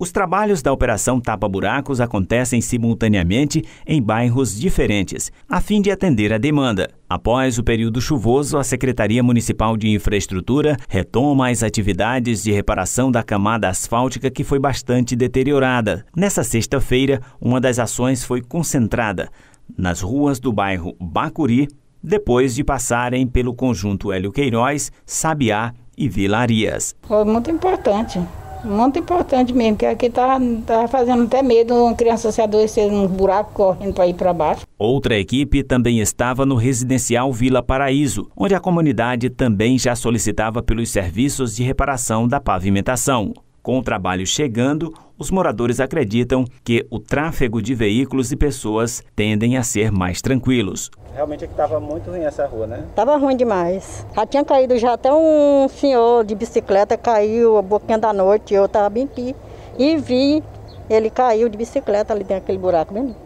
Os trabalhos da Operação Tapa Buracos acontecem simultaneamente em bairros diferentes, a fim de atender a demanda. Após o período chuvoso, a Secretaria Municipal de Infraestrutura retoma as atividades de reparação da camada asfáltica que foi bastante deteriorada. Nessa sexta-feira, uma das ações foi concentrada nas ruas do bairro Bacuri, depois de passarem pelo conjunto Hélio Queiroz, Sabiá e Vilarias. Foi muito importante muito importante mesmo, porque aqui tá, tá fazendo até medo uma criança se adoecer num buraco correndo para ir para baixo. Outra equipe também estava no residencial Vila Paraíso, onde a comunidade também já solicitava pelos serviços de reparação da pavimentação. Com o trabalho chegando, os moradores acreditam que o tráfego de veículos e pessoas tendem a ser mais tranquilos. Realmente é que estava muito ruim essa rua, né? Tava ruim demais. Já tinha caído já até um senhor de bicicleta, caiu a boquinha da noite, eu estava bem aqui. E vi, ele caiu de bicicleta ali dentro daquele buraco mesmo.